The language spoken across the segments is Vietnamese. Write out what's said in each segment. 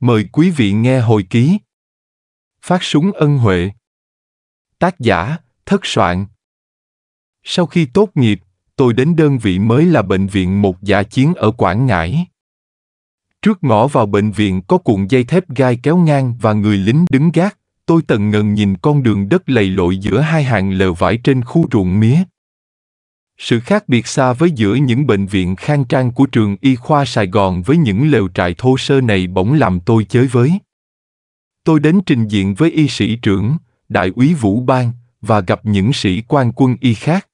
Mời quý vị nghe hồi ký. Phát súng ân huệ. Tác giả, thất soạn. Sau khi tốt nghiệp, tôi đến đơn vị mới là bệnh viện một dạ chiến ở Quảng Ngãi. Trước ngõ vào bệnh viện có cuộn dây thép gai kéo ngang và người lính đứng gác, tôi tần ngần nhìn con đường đất lầy lội giữa hai hàng lều vải trên khu ruộng mía, sự khác biệt xa với giữa những bệnh viện khang trang của trường y khoa Sài Gòn với những lều trại thô sơ này bỗng làm tôi chới với. Tôi đến trình diện với y sĩ trưởng, đại úy Vũ Bang và gặp những sĩ quan quân y khác.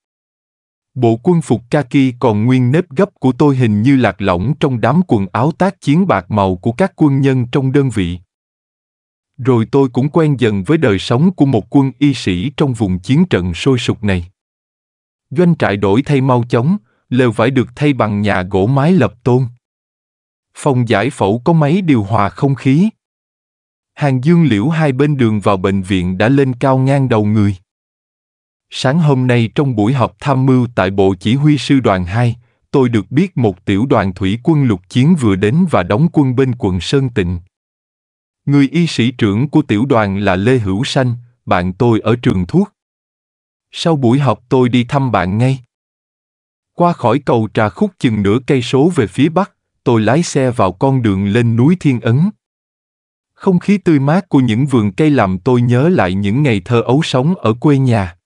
Bộ quân phục kaki còn nguyên nếp gấp của tôi hình như lạc lõng trong đám quần áo tác chiến bạc màu của các quân nhân trong đơn vị. Rồi tôi cũng quen dần với đời sống của một quân y sĩ trong vùng chiến trận sôi sục này. Doanh trại đổi thay mau chóng, lều vải được thay bằng nhà gỗ mái lập tôn. Phòng giải phẫu có máy điều hòa không khí. Hàng dương liễu hai bên đường vào bệnh viện đã lên cao ngang đầu người. Sáng hôm nay trong buổi họp tham mưu tại Bộ Chỉ huy Sư đoàn 2, tôi được biết một tiểu đoàn thủy quân lục chiến vừa đến và đóng quân bên quận Sơn Tịnh. Người y sĩ trưởng của tiểu đoàn là Lê Hữu Sanh, bạn tôi ở trường thuốc. Sau buổi học tôi đi thăm bạn ngay. Qua khỏi cầu trà khúc chừng nửa cây số về phía bắc, tôi lái xe vào con đường lên núi Thiên Ấn. Không khí tươi mát của những vườn cây làm tôi nhớ lại những ngày thơ ấu sống ở quê nhà.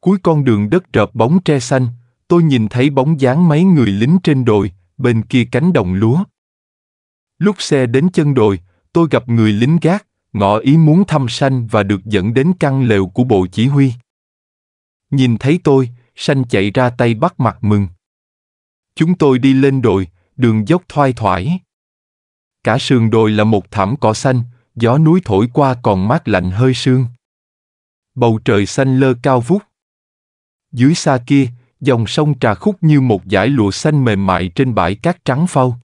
Cuối con đường đất rợp bóng tre xanh, tôi nhìn thấy bóng dáng mấy người lính trên đồi, bên kia cánh đồng lúa. Lúc xe đến chân đồi, tôi gặp người lính gác, ngỏ ý muốn thăm sanh và được dẫn đến căn lều của bộ chỉ huy. Nhìn thấy tôi, Sanh chạy ra tay bắt mặt mừng. Chúng tôi đi lên đồi, đường dốc thoai thoải. Cả sườn đồi là một thảm cỏ xanh, gió núi thổi qua còn mát lạnh hơi sương. Bầu trời xanh lơ cao vút. Dưới xa kia, dòng sông trà khúc như một dải lụa xanh mềm mại trên bãi cát trắng phau.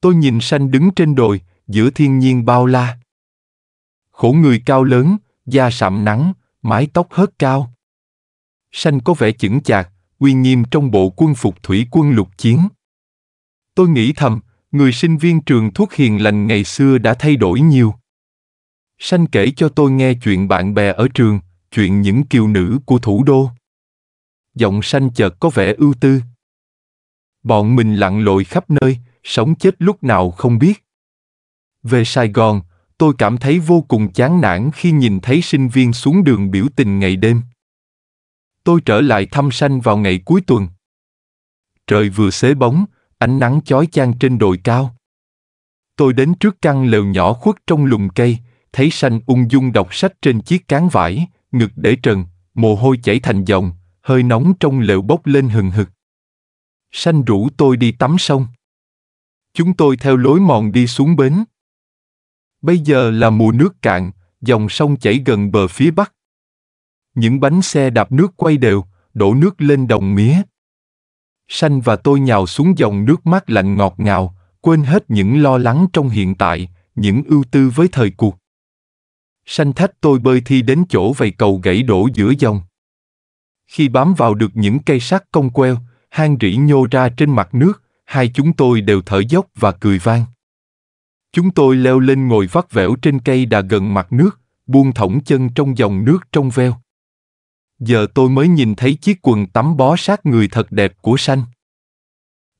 Tôi nhìn sanh đứng trên đồi, giữa thiên nhiên bao la. Khổ người cao lớn, da sạm nắng, mái tóc hớt cao. Sanh có vẻ chững chạc, uy nghiêm trong bộ quân phục thủy quân lục chiến. Tôi nghĩ thầm, người sinh viên trường thuốc hiền lành ngày xưa đã thay đổi nhiều. Sanh kể cho tôi nghe chuyện bạn bè ở trường, chuyện những kiều nữ của thủ đô. Giọng sanh chợt có vẻ ưu tư. Bọn mình lặn lội khắp nơi, sống chết lúc nào không biết. Về Sài Gòn, tôi cảm thấy vô cùng chán nản khi nhìn thấy sinh viên xuống đường biểu tình ngày đêm tôi trở lại thăm sanh vào ngày cuối tuần. Trời vừa xế bóng, ánh nắng chói chang trên đồi cao. Tôi đến trước căn lều nhỏ khuất trong lùm cây, thấy sanh ung dung đọc sách trên chiếc cán vải, ngực để trần, mồ hôi chảy thành dòng, hơi nóng trong lều bốc lên hừng hực. Sanh rủ tôi đi tắm sông. Chúng tôi theo lối mòn đi xuống bến. Bây giờ là mùa nước cạn, dòng sông chảy gần bờ phía bắc những bánh xe đạp nước quay đều, đổ nước lên đồng mía. Sanh và tôi nhào xuống dòng nước mát lạnh ngọt ngào, quên hết những lo lắng trong hiện tại, những ưu tư với thời cuộc. Sanh thách tôi bơi thi đến chỗ vầy cầu gãy đổ giữa dòng. Khi bám vào được những cây sắt cong queo, hang rỉ nhô ra trên mặt nước, hai chúng tôi đều thở dốc và cười vang. Chúng tôi leo lên ngồi vắt vẻo trên cây đà gần mặt nước, buông thõng chân trong dòng nước trong veo giờ tôi mới nhìn thấy chiếc quần tắm bó sát người thật đẹp của sanh.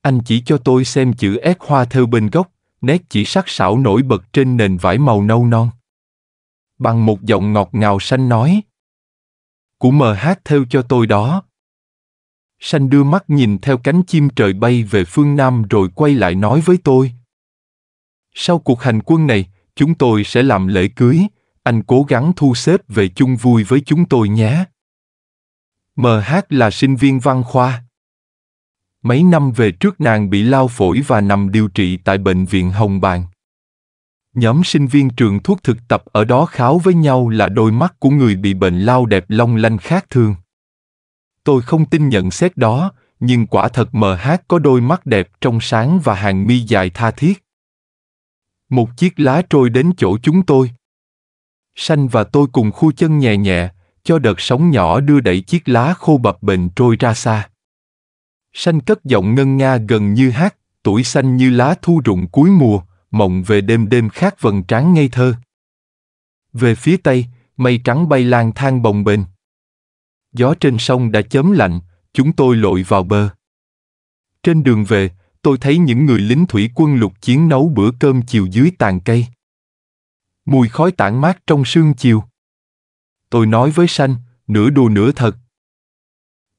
Anh chỉ cho tôi xem chữ S hoa theo bên gốc, nét chỉ sắc sảo nổi bật trên nền vải màu nâu non. Bằng một giọng ngọt ngào sanh nói. Của hát theo cho tôi đó. Sanh đưa mắt nhìn theo cánh chim trời bay về phương Nam rồi quay lại nói với tôi. Sau cuộc hành quân này, chúng tôi sẽ làm lễ cưới, anh cố gắng thu xếp về chung vui với chúng tôi nhé. MH là sinh viên văn khoa. Mấy năm về trước nàng bị lao phổi và nằm điều trị tại bệnh viện Hồng Bàng. Nhóm sinh viên trường thuốc thực tập ở đó kháo với nhau là đôi mắt của người bị bệnh lao đẹp long lanh khác thường. Tôi không tin nhận xét đó, nhưng quả thật MH có đôi mắt đẹp trong sáng và hàng mi dài tha thiết. Một chiếc lá trôi đến chỗ chúng tôi. Sanh và tôi cùng khu chân nhẹ nhẹ, cho đợt sóng nhỏ đưa đẩy chiếc lá khô bập bềnh trôi ra xa. Xanh cất giọng ngân nga gần như hát, tuổi xanh như lá thu rụng cuối mùa, mộng về đêm đêm khác vần tráng ngây thơ. Về phía tây, mây trắng bay lang thang bồng bềnh. Gió trên sông đã chớm lạnh, chúng tôi lội vào bờ. Trên đường về, tôi thấy những người lính thủy quân lục chiến nấu bữa cơm chiều dưới tàn cây. Mùi khói tản mát trong sương chiều tôi nói với Sanh, nửa đùa nửa thật.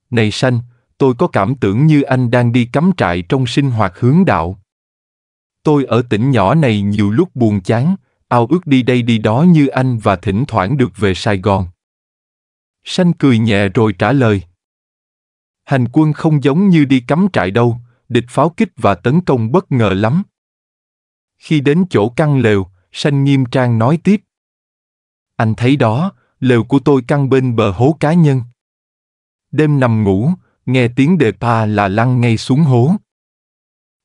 Này Sanh, tôi có cảm tưởng như anh đang đi cắm trại trong sinh hoạt hướng đạo. Tôi ở tỉnh nhỏ này nhiều lúc buồn chán, ao ước đi đây đi đó như anh và thỉnh thoảng được về Sài Gòn. Sanh cười nhẹ rồi trả lời. Hành quân không giống như đi cắm trại đâu, địch pháo kích và tấn công bất ngờ lắm. Khi đến chỗ căn lều, Sanh nghiêm trang nói tiếp. Anh thấy đó, lều của tôi căng bên bờ hố cá nhân. Đêm nằm ngủ, nghe tiếng đề pa là lăn ngay xuống hố.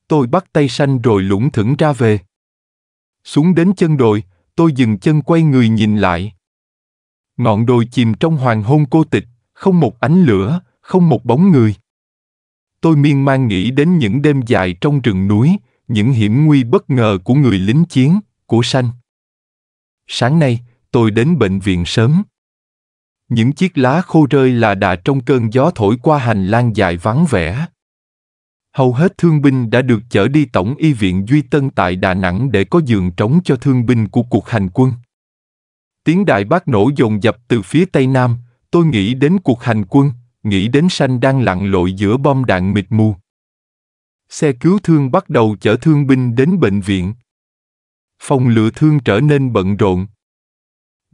Tôi bắt tay xanh rồi lủng thững ra về. Xuống đến chân đồi, tôi dừng chân quay người nhìn lại. Ngọn đồi chìm trong hoàng hôn cô tịch, không một ánh lửa, không một bóng người. Tôi miên man nghĩ đến những đêm dài trong rừng núi, những hiểm nguy bất ngờ của người lính chiến, của sanh. Sáng nay, tôi đến bệnh viện sớm. Những chiếc lá khô rơi là đã trong cơn gió thổi qua hành lang dài vắng vẻ. Hầu hết thương binh đã được chở đi Tổng Y viện Duy Tân tại Đà Nẵng để có giường trống cho thương binh của cuộc hành quân. Tiếng đại bác nổ dồn dập từ phía Tây Nam, tôi nghĩ đến cuộc hành quân, nghĩ đến sanh đang lặn lội giữa bom đạn mịt mù. Xe cứu thương bắt đầu chở thương binh đến bệnh viện. Phòng lựa thương trở nên bận rộn,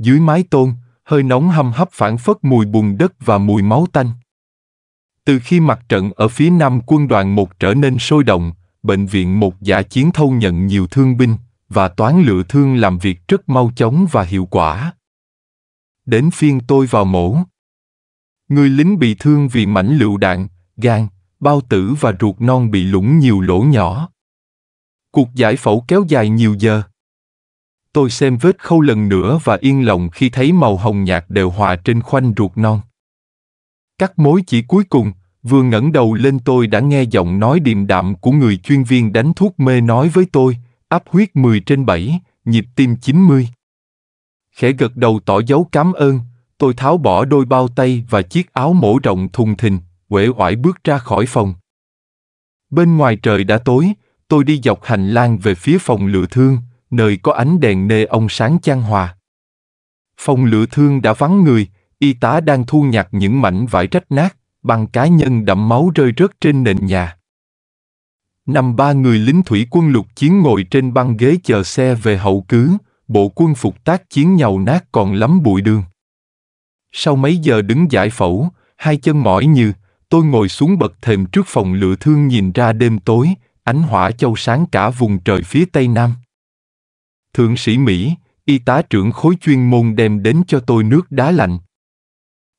dưới mái tôn, hơi nóng hâm hấp phản phất mùi bùn đất và mùi máu tanh. Từ khi mặt trận ở phía nam quân đoàn một trở nên sôi động, bệnh viện một giả chiến thâu nhận nhiều thương binh, và toán lựa thương làm việc rất mau chóng và hiệu quả. Đến phiên tôi vào mổ. Người lính bị thương vì mảnh lựu đạn, gan, bao tử và ruột non bị lũng nhiều lỗ nhỏ. Cuộc giải phẫu kéo dài nhiều giờ. Tôi xem vết khâu lần nữa và yên lòng khi thấy màu hồng nhạt đều hòa trên khoanh ruột non. Các mối chỉ cuối cùng, vừa ngẩng đầu lên tôi đã nghe giọng nói điềm đạm của người chuyên viên đánh thuốc mê nói với tôi, áp huyết 10 trên 7, nhịp tim 90. Khẽ gật đầu tỏ dấu cảm ơn, tôi tháo bỏ đôi bao tay và chiếc áo mổ rộng thùng thình, uể oải bước ra khỏi phòng. Bên ngoài trời đã tối, tôi đi dọc hành lang về phía phòng lựa thương, nơi có ánh đèn nê ông sáng chan hòa. Phòng lựa thương đã vắng người, y tá đang thu nhặt những mảnh vải rách nát, bằng cá nhân đẫm máu rơi rớt trên nền nhà. nằm ba người lính thủy quân lục chiến ngồi trên băng ghế chờ xe về hậu cứ, bộ quân phục tác chiến nhầu nát còn lắm bụi đường. Sau mấy giờ đứng giải phẫu, hai chân mỏi như, tôi ngồi xuống bậc thềm trước phòng lựa thương nhìn ra đêm tối, ánh hỏa châu sáng cả vùng trời phía tây nam. Thượng sĩ Mỹ, y tá trưởng khối chuyên môn đem đến cho tôi nước đá lạnh.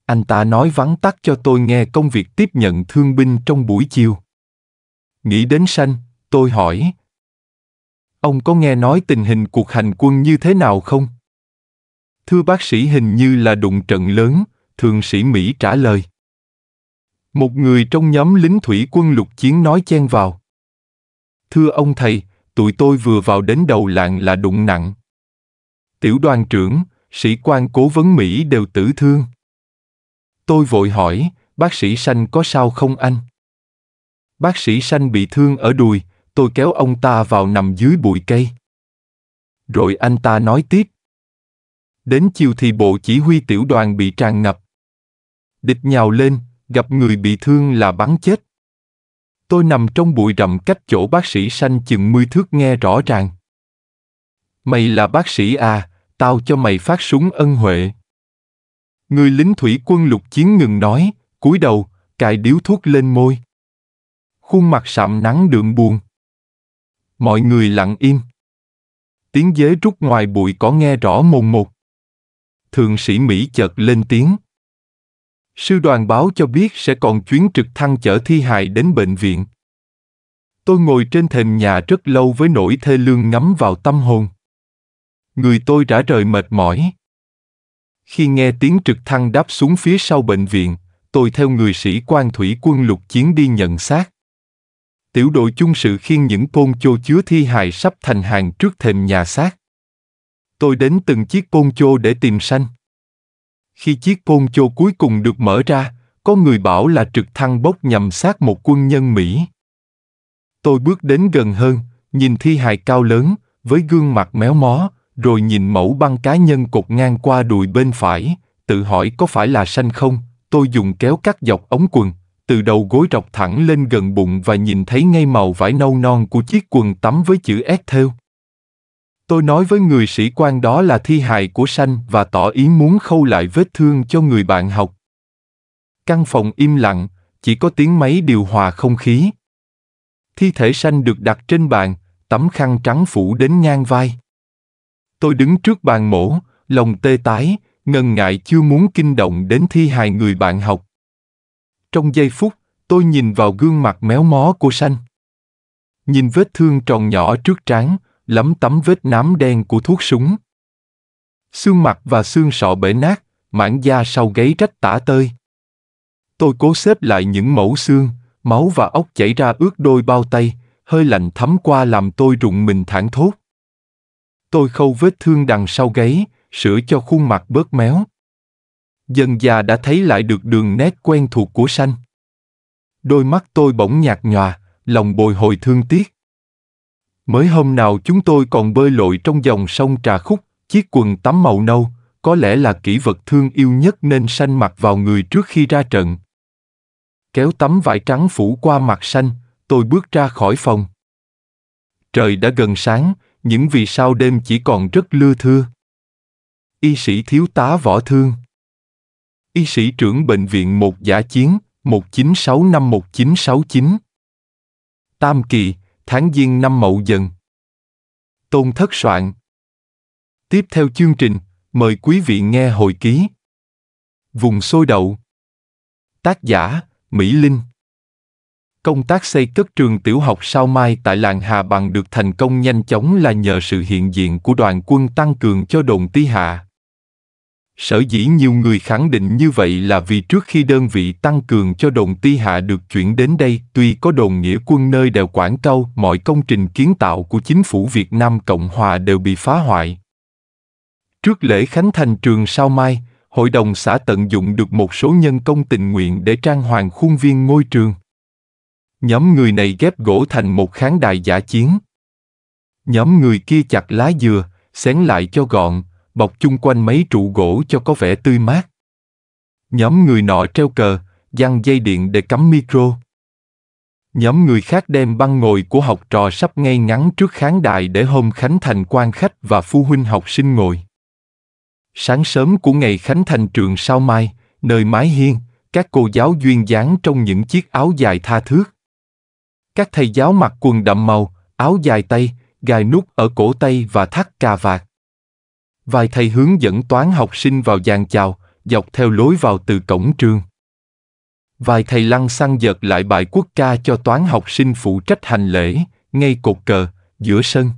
Anh ta nói vắng tắt cho tôi nghe công việc tiếp nhận thương binh trong buổi chiều. Nghĩ đến sanh, tôi hỏi. Ông có nghe nói tình hình cuộc hành quân như thế nào không? Thưa bác sĩ hình như là đụng trận lớn, thượng sĩ Mỹ trả lời. Một người trong nhóm lính thủy quân lục chiến nói chen vào. Thưa ông thầy, tụi tôi vừa vào đến đầu làng là đụng nặng. Tiểu đoàn trưởng, sĩ quan cố vấn Mỹ đều tử thương. Tôi vội hỏi, bác sĩ Sanh có sao không anh? Bác sĩ Sanh bị thương ở đùi, tôi kéo ông ta vào nằm dưới bụi cây. Rồi anh ta nói tiếp. Đến chiều thì bộ chỉ huy tiểu đoàn bị tràn ngập. Địch nhào lên, gặp người bị thương là bắn chết. Tôi nằm trong bụi rậm cách chỗ bác sĩ sanh chừng mươi thước nghe rõ ràng. Mày là bác sĩ à, tao cho mày phát súng ân huệ. Người lính thủy quân lục chiến ngừng nói, cúi đầu, cài điếu thuốc lên môi. Khuôn mặt sạm nắng đượm buồn. Mọi người lặng im. Tiếng dế rút ngoài bụi có nghe rõ mồn một. Thượng sĩ Mỹ chợt lên tiếng. Sư đoàn báo cho biết sẽ còn chuyến trực thăng chở thi hài đến bệnh viện. Tôi ngồi trên thềm nhà rất lâu với nỗi thê lương ngắm vào tâm hồn. Người tôi đã rời mệt mỏi. Khi nghe tiếng trực thăng đáp xuống phía sau bệnh viện, tôi theo người sĩ quan thủy quân lục chiến đi nhận xác. Tiểu đội chung sự khiêng những côn chô chứa thi hài sắp thành hàng trước thềm nhà xác. Tôi đến từng chiếc côn chô để tìm sanh. Khi chiếc côn chô cuối cùng được mở ra, có người bảo là trực thăng bốc nhằm sát một quân nhân Mỹ. Tôi bước đến gần hơn, nhìn thi hài cao lớn, với gương mặt méo mó, rồi nhìn mẫu băng cá nhân cột ngang qua đùi bên phải, tự hỏi có phải là xanh không, tôi dùng kéo cắt dọc ống quần, từ đầu gối rọc thẳng lên gần bụng và nhìn thấy ngay màu vải nâu non của chiếc quần tắm với chữ S theo. Tôi nói với người sĩ quan đó là thi hài của sanh và tỏ ý muốn khâu lại vết thương cho người bạn học. Căn phòng im lặng, chỉ có tiếng máy điều hòa không khí. Thi thể sanh được đặt trên bàn, tấm khăn trắng phủ đến ngang vai. Tôi đứng trước bàn mổ, lòng tê tái, ngần ngại chưa muốn kinh động đến thi hài người bạn học. Trong giây phút, tôi nhìn vào gương mặt méo mó của sanh. Nhìn vết thương tròn nhỏ trước trán, lấm tấm vết nám đen của thuốc súng. Xương mặt và xương sọ bể nát, mảng da sau gáy rách tả tơi. Tôi cố xếp lại những mẫu xương, máu và ốc chảy ra ướt đôi bao tay, hơi lạnh thấm qua làm tôi rụng mình thảng thốt. Tôi khâu vết thương đằng sau gáy, sửa cho khuôn mặt bớt méo. Dần già đã thấy lại được đường nét quen thuộc của sanh. Đôi mắt tôi bỗng nhạt nhòa, lòng bồi hồi thương tiếc. Mới hôm nào chúng tôi còn bơi lội trong dòng sông Trà Khúc, chiếc quần tắm màu nâu, có lẽ là kỷ vật thương yêu nhất nên xanh mặc vào người trước khi ra trận. Kéo tấm vải trắng phủ qua mặt xanh, tôi bước ra khỏi phòng. Trời đã gần sáng, những vì sao đêm chỉ còn rất lưa thưa. Y sĩ thiếu tá võ thương Y sĩ trưởng bệnh viện một giả chiến 1965-1969 Tam Kỳ, tháng Giêng năm Mậu Dần. Tôn Thất Soạn Tiếp theo chương trình, mời quý vị nghe hồi ký. Vùng sôi đậu Tác giả, Mỹ Linh Công tác xây cất trường tiểu học Sao Mai tại làng Hà Bằng được thành công nhanh chóng là nhờ sự hiện diện của đoàn quân tăng cường cho đồn Tý Hạ. Sở dĩ nhiều người khẳng định như vậy là vì trước khi đơn vị tăng cường cho đồn Ti Hạ được chuyển đến đây, tuy có đồn nghĩa quân nơi đều Quảng Châu, mọi công trình kiến tạo của chính phủ Việt Nam Cộng Hòa đều bị phá hoại. Trước lễ khánh thành trường sao mai, hội đồng xã tận dụng được một số nhân công tình nguyện để trang hoàng khuôn viên ngôi trường. Nhóm người này ghép gỗ thành một kháng đài giả chiến. Nhóm người kia chặt lá dừa, xén lại cho gọn, bọc chung quanh mấy trụ gỗ cho có vẻ tươi mát. Nhóm người nọ treo cờ, giăng dây điện để cắm micro. Nhóm người khác đem băng ngồi của học trò sắp ngay ngắn trước khán đài để hôm khánh thành quan khách và phụ huynh học sinh ngồi. Sáng sớm của ngày khánh thành trường sao mai, nơi mái hiên, các cô giáo duyên dáng trong những chiếc áo dài tha thước. Các thầy giáo mặc quần đậm màu, áo dài tay, gài nút ở cổ tay và thắt cà vạt. Vài thầy hướng dẫn toán học sinh vào giàn chào, dọc theo lối vào từ cổng trường. Vài thầy lăn xăng giật lại bài quốc ca cho toán học sinh phụ trách hành lễ, ngay cột cờ, giữa sân.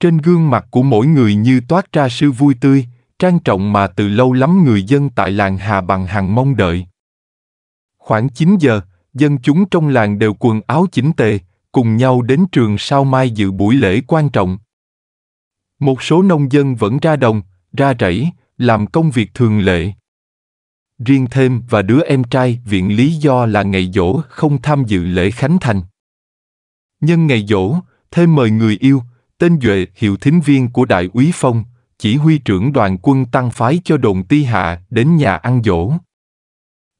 Trên gương mặt của mỗi người như toát ra sư vui tươi, trang trọng mà từ lâu lắm người dân tại làng Hà Bằng Hằng mong đợi. Khoảng 9 giờ, dân chúng trong làng đều quần áo chỉnh tề, cùng nhau đến trường sao mai dự buổi lễ quan trọng. Một số nông dân vẫn ra đồng, ra rẫy, làm công việc thường lệ. Riêng thêm và đứa em trai viện lý do là ngày dỗ không tham dự lễ khánh thành. Nhân ngày dỗ, thêm mời người yêu, tên Duệ hiệu thính viên của Đại úy Phong, chỉ huy trưởng đoàn quân tăng phái cho đồn ti hạ đến nhà ăn dỗ.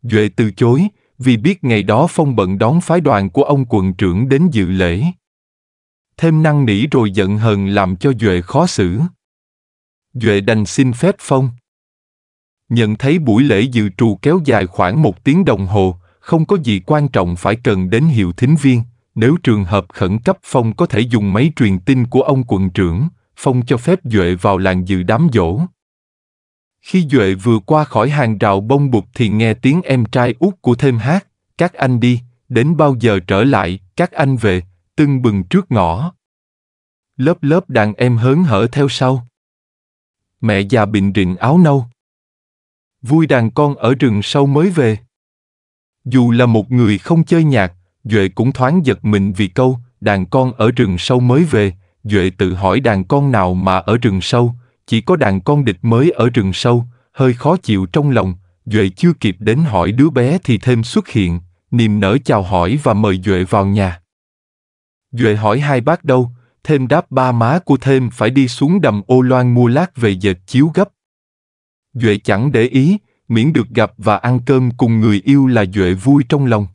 Duệ từ chối, vì biết ngày đó Phong bận đón phái đoàn của ông quận trưởng đến dự lễ thêm năng nỉ rồi giận hờn làm cho Duệ khó xử. Duệ đành xin phép phong. Nhận thấy buổi lễ dự trù kéo dài khoảng một tiếng đồng hồ, không có gì quan trọng phải cần đến hiệu thính viên. Nếu trường hợp khẩn cấp Phong có thể dùng máy truyền tin của ông quận trưởng, Phong cho phép Duệ vào làng dự đám dỗ. Khi Duệ vừa qua khỏi hàng rào bông bụt thì nghe tiếng em trai út của thêm hát, các anh đi, đến bao giờ trở lại, các anh về, tưng bừng trước ngõ. Lớp lớp đàn em hớn hở theo sau. Mẹ già bình rịn áo nâu. Vui đàn con ở rừng sâu mới về. Dù là một người không chơi nhạc, Duệ cũng thoáng giật mình vì câu đàn con ở rừng sâu mới về, Duệ tự hỏi đàn con nào mà ở rừng sâu, chỉ có đàn con địch mới ở rừng sâu, hơi khó chịu trong lòng, Duệ chưa kịp đến hỏi đứa bé thì thêm xuất hiện, niềm nở chào hỏi và mời Duệ vào nhà. Duệ hỏi hai bác đâu, thêm đáp ba má của thêm phải đi xuống đầm ô loan mua lát về dệt chiếu gấp. Duệ chẳng để ý, miễn được gặp và ăn cơm cùng người yêu là Duệ vui trong lòng.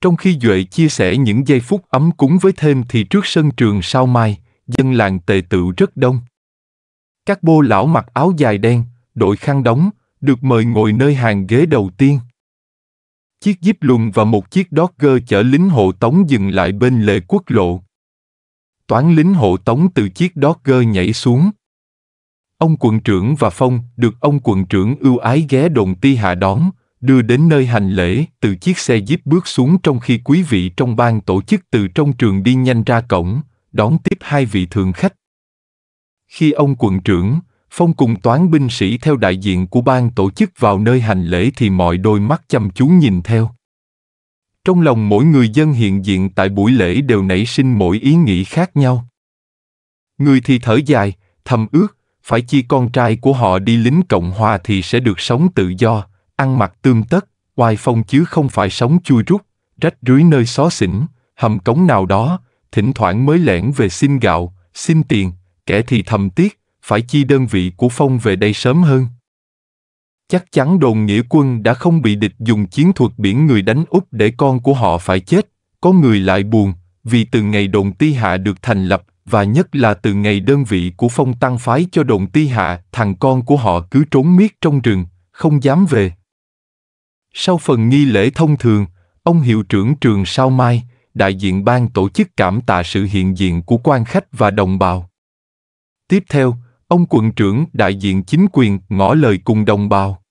Trong khi Duệ chia sẻ những giây phút ấm cúng với thêm thì trước sân trường sau mai, dân làng tề tựu rất đông. Các bô lão mặc áo dài đen, đội khăn đóng, được mời ngồi nơi hàng ghế đầu tiên chiếc jeep luồn và một chiếc Dodge chở lính hộ tống dừng lại bên lề quốc lộ. Toán lính hộ tống từ chiếc Dodge nhảy xuống. Ông quận trưởng và Phong được ông quận trưởng ưu ái ghé đồn ti hạ đón, đưa đến nơi hành lễ, từ chiếc xe jeep bước xuống trong khi quý vị trong ban tổ chức từ trong trường đi nhanh ra cổng, đón tiếp hai vị thường khách. Khi ông quận trưởng, Phong cùng toán binh sĩ theo đại diện của ban tổ chức vào nơi hành lễ thì mọi đôi mắt chăm chú nhìn theo. Trong lòng mỗi người dân hiện diện tại buổi lễ đều nảy sinh mỗi ý nghĩ khác nhau. Người thì thở dài, thầm ước, phải chi con trai của họ đi lính Cộng Hòa thì sẽ được sống tự do, ăn mặc tươm tất, oai phong chứ không phải sống chui rút, rách rưới nơi xó xỉnh, hầm cống nào đó, thỉnh thoảng mới lẻn về xin gạo, xin tiền, kẻ thì thầm tiếc, phải chi đơn vị của Phong về đây sớm hơn. Chắc chắn đồn nghĩa quân đã không bị địch dùng chiến thuật biển người đánh úp để con của họ phải chết, có người lại buồn, vì từ ngày đồn ti hạ được thành lập và nhất là từ ngày đơn vị của phong tăng phái cho đồn ti hạ, thằng con của họ cứ trốn miết trong rừng, không dám về. Sau phần nghi lễ thông thường, ông hiệu trưởng trường Sao Mai, đại diện ban tổ chức cảm tạ sự hiện diện của quan khách và đồng bào. Tiếp theo, ông quận trưởng đại diện chính quyền ngỏ lời cùng đồng bào.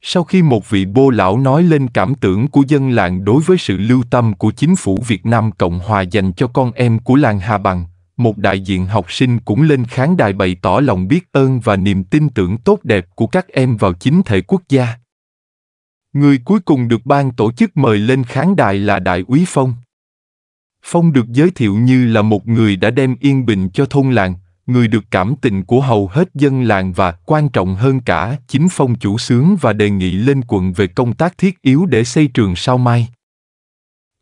Sau khi một vị bô lão nói lên cảm tưởng của dân làng đối với sự lưu tâm của chính phủ Việt Nam Cộng Hòa dành cho con em của làng Hà Bằng, một đại diện học sinh cũng lên khán đài bày tỏ lòng biết ơn và niềm tin tưởng tốt đẹp của các em vào chính thể quốc gia. Người cuối cùng được ban tổ chức mời lên khán đài là Đại úy Phong. Phong được giới thiệu như là một người đã đem yên bình cho thôn làng, người được cảm tình của hầu hết dân làng và quan trọng hơn cả chính phong chủ sướng và đề nghị lên quận về công tác thiết yếu để xây trường sao mai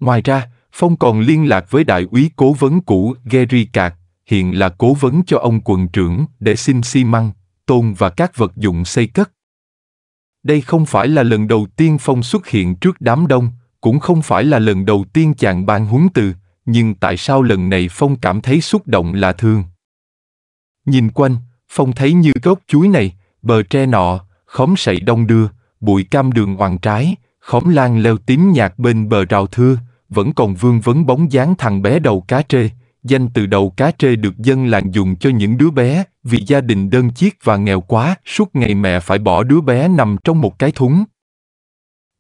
ngoài ra phong còn liên lạc với đại úy cố vấn cũ gary cạc hiện là cố vấn cho ông quận trưởng để xin xi măng tôn và các vật dụng xây cất đây không phải là lần đầu tiên phong xuất hiện trước đám đông cũng không phải là lần đầu tiên chàng ban huấn từ nhưng tại sao lần này phong cảm thấy xúc động lạ thường Nhìn quanh, Phong thấy như gốc chuối này, bờ tre nọ, khóm sậy đông đưa, bụi cam đường hoàng trái, khóm lan leo tím nhạt bên bờ rào thưa, vẫn còn vương vấn bóng dáng thằng bé đầu cá trê. Danh từ đầu cá trê được dân làng dùng cho những đứa bé, vì gia đình đơn chiếc và nghèo quá, suốt ngày mẹ phải bỏ đứa bé nằm trong một cái thúng.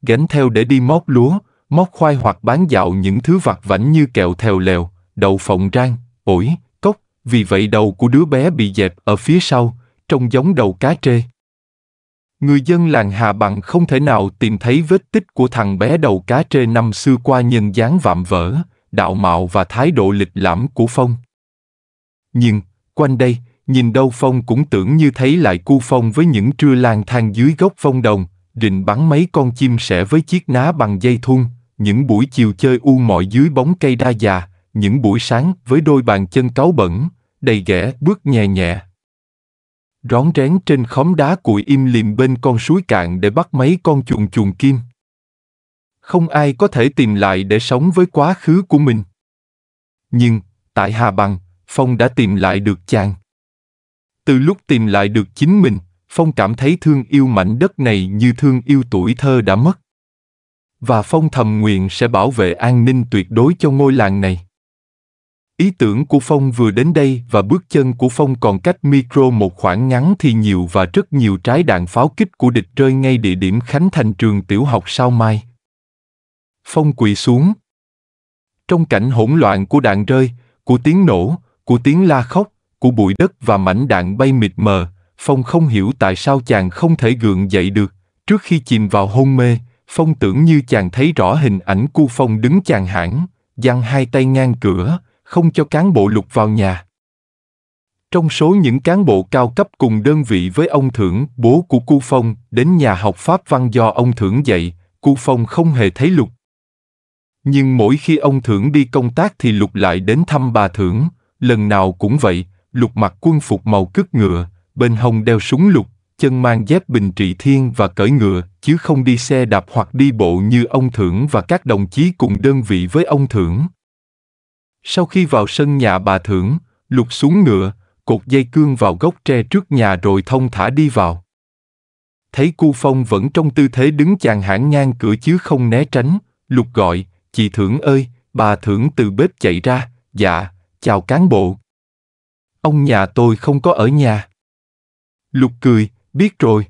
Gánh theo để đi móc lúa, móc khoai hoặc bán dạo những thứ vặt vảnh như kẹo thèo lèo, đậu phộng rang, ổi, vì vậy đầu của đứa bé bị dẹp ở phía sau, trông giống đầu cá trê. Người dân làng Hà Bằng không thể nào tìm thấy vết tích của thằng bé đầu cá trê năm xưa qua nhân dáng vạm vỡ, đạo mạo và thái độ lịch lãm của Phong. Nhưng, quanh đây, nhìn đâu Phong cũng tưởng như thấy lại cu Phong với những trưa lang thang dưới gốc phong đồng, rình bắn mấy con chim sẻ với chiếc ná bằng dây thun, những buổi chiều chơi u mọi dưới bóng cây đa già, những buổi sáng với đôi bàn chân cáu bẩn, đầy ghẻ bước nhẹ nhẹ. Rón rén trên khóm đá cụi im lìm bên con suối cạn để bắt mấy con chuồn chuồn kim. Không ai có thể tìm lại để sống với quá khứ của mình. Nhưng, tại Hà Bằng, Phong đã tìm lại được chàng. Từ lúc tìm lại được chính mình, Phong cảm thấy thương yêu mảnh đất này như thương yêu tuổi thơ đã mất. Và Phong thầm nguyện sẽ bảo vệ an ninh tuyệt đối cho ngôi làng này. Ý tưởng của Phong vừa đến đây và bước chân của Phong còn cách micro một khoảng ngắn thì nhiều và rất nhiều trái đạn pháo kích của địch rơi ngay địa điểm Khánh Thành trường tiểu học sau mai. Phong quỳ xuống. Trong cảnh hỗn loạn của đạn rơi, của tiếng nổ, của tiếng la khóc, của bụi đất và mảnh đạn bay mịt mờ, Phong không hiểu tại sao chàng không thể gượng dậy được. Trước khi chìm vào hôn mê, Phong tưởng như chàng thấy rõ hình ảnh cu Phong đứng chàng hãng, giăng hai tay ngang cửa, không cho cán bộ lục vào nhà. Trong số những cán bộ cao cấp cùng đơn vị với ông Thưởng, bố của Cu Phong, đến nhà học Pháp văn do ông Thưởng dạy, Cu Phong không hề thấy Lục. Nhưng mỗi khi ông Thưởng đi công tác thì Lục lại đến thăm bà Thưởng, lần nào cũng vậy, Lục mặc quân phục màu cứt ngựa, bên hông đeo súng Lục, chân mang dép bình trị thiên và cởi ngựa, chứ không đi xe đạp hoặc đi bộ như ông Thưởng và các đồng chí cùng đơn vị với ông Thưởng. Sau khi vào sân nhà bà thưởng, lục xuống ngựa, cột dây cương vào gốc tre trước nhà rồi thông thả đi vào. Thấy cu phong vẫn trong tư thế đứng chàng hãng ngang cửa chứ không né tránh, lục gọi, chị thưởng ơi, bà thưởng từ bếp chạy ra, dạ, chào cán bộ. Ông nhà tôi không có ở nhà. Lục cười, biết rồi.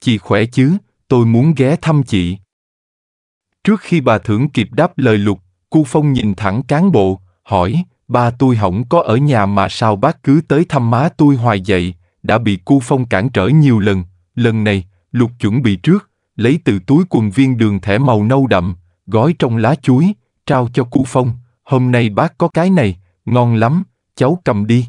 Chị khỏe chứ, tôi muốn ghé thăm chị. Trước khi bà thưởng kịp đáp lời lục, Cu Phong nhìn thẳng cán bộ, hỏi, ba tôi hỏng có ở nhà mà sao bác cứ tới thăm má tôi hoài vậy? đã bị Cu Phong cản trở nhiều lần, lần này, Lục chuẩn bị trước, lấy từ túi quần viên đường thẻ màu nâu đậm, gói trong lá chuối, trao cho Cu Phong, hôm nay bác có cái này, ngon lắm, cháu cầm đi.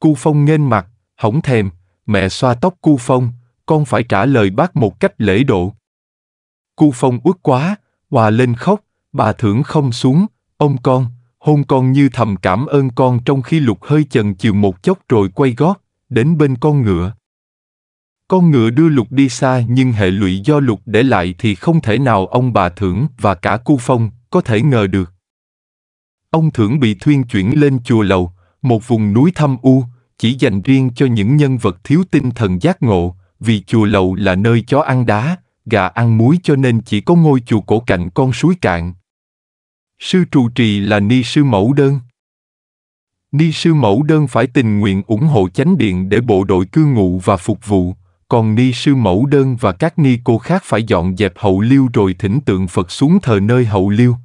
Cu Phong nghênh mặt, hỏng thèm, mẹ xoa tóc Cu Phong, con phải trả lời bác một cách lễ độ. Cu Phong uất quá, hòa lên khóc, bà thưởng không xuống, ông con, hôn con như thầm cảm ơn con trong khi lục hơi chần chừ một chốc rồi quay gót, đến bên con ngựa. Con ngựa đưa lục đi xa nhưng hệ lụy do lục để lại thì không thể nào ông bà thưởng và cả cu phong có thể ngờ được. Ông thưởng bị thuyên chuyển lên chùa lầu, một vùng núi thâm u, chỉ dành riêng cho những nhân vật thiếu tinh thần giác ngộ, vì chùa lầu là nơi chó ăn đá, gà ăn muối cho nên chỉ có ngôi chùa cổ cạnh con suối cạn, Sư trụ trì là ni sư mẫu đơn. Ni sư mẫu đơn phải tình nguyện ủng hộ chánh điện để bộ đội cư ngụ và phục vụ, còn ni sư mẫu đơn và các ni cô khác phải dọn dẹp hậu liêu rồi thỉnh tượng Phật xuống thờ nơi hậu liêu.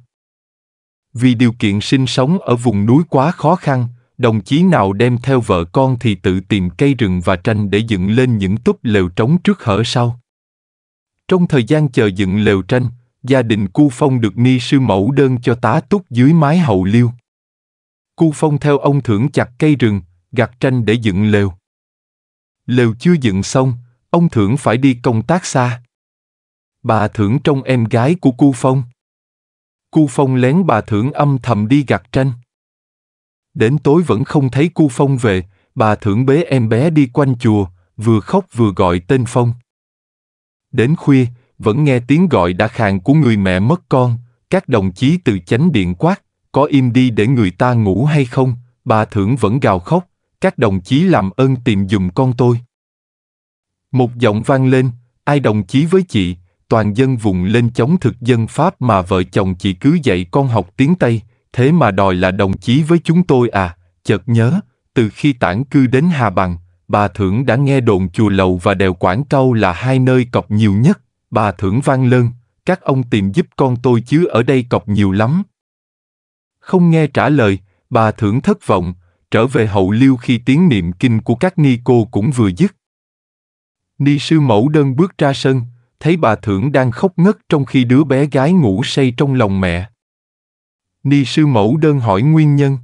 Vì điều kiện sinh sống ở vùng núi quá khó khăn, đồng chí nào đem theo vợ con thì tự tìm cây rừng và tranh để dựng lên những túp lều trống trước hở sau. Trong thời gian chờ dựng lều tranh, gia đình Cu Phong được ni sư mẫu đơn cho tá túc dưới mái hậu liêu. Cu Phong theo ông thưởng chặt cây rừng, gặt tranh để dựng lều. Lều chưa dựng xong, ông thưởng phải đi công tác xa. Bà thưởng trong em gái của Cu Phong. Cu Phong lén bà thưởng âm thầm đi gặt tranh. Đến tối vẫn không thấy Cu Phong về, bà thưởng bế em bé đi quanh chùa, vừa khóc vừa gọi tên Phong. Đến khuya, vẫn nghe tiếng gọi đã khàn của người mẹ mất con, các đồng chí từ chánh điện quát, có im đi để người ta ngủ hay không, bà thưởng vẫn gào khóc, các đồng chí làm ơn tìm dùm con tôi. Một giọng vang lên, ai đồng chí với chị, toàn dân vùng lên chống thực dân Pháp mà vợ chồng chị cứ dạy con học tiếng Tây, thế mà đòi là đồng chí với chúng tôi à, chợt nhớ, từ khi tản cư đến Hà Bằng, bà Thưởng đã nghe đồn chùa Lầu và đèo Quảng Câu là hai nơi cọc nhiều nhất. Bà thưởng vang lên, các ông tìm giúp con tôi chứ ở đây cọc nhiều lắm. Không nghe trả lời, bà thưởng thất vọng, trở về hậu liêu khi tiếng niệm kinh của các ni cô cũng vừa dứt. Ni sư mẫu đơn bước ra sân, thấy bà thưởng đang khóc ngất trong khi đứa bé gái ngủ say trong lòng mẹ. Ni sư mẫu đơn hỏi nguyên nhân.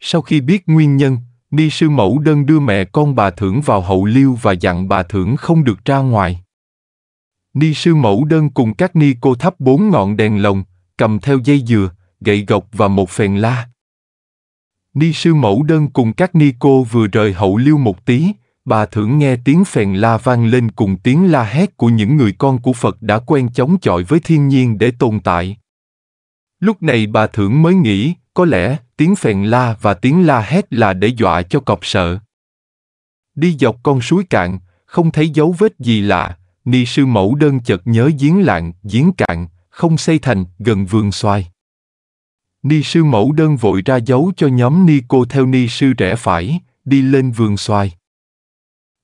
Sau khi biết nguyên nhân, Ni sư mẫu đơn đưa mẹ con bà thưởng vào hậu liêu và dặn bà thưởng không được ra ngoài. Ni sư mẫu đơn cùng các ni cô thắp bốn ngọn đèn lồng, cầm theo dây dừa, gậy gộc và một phèn la. Ni sư mẫu đơn cùng các ni cô vừa rời hậu liêu một tí, bà thưởng nghe tiếng phèn la vang lên cùng tiếng la hét của những người con của Phật đã quen chống chọi với thiên nhiên để tồn tại. Lúc này bà thưởng mới nghĩ, có lẽ tiếng phèn la và tiếng la hét là để dọa cho cọp sợ. Đi dọc con suối cạn, không thấy dấu vết gì lạ, ni sư mẫu đơn chợt nhớ giếng lạng, giếng cạn, không xây thành, gần vườn xoài. Ni sư mẫu đơn vội ra dấu cho nhóm ni cô theo ni sư rẽ phải, đi lên vườn xoài.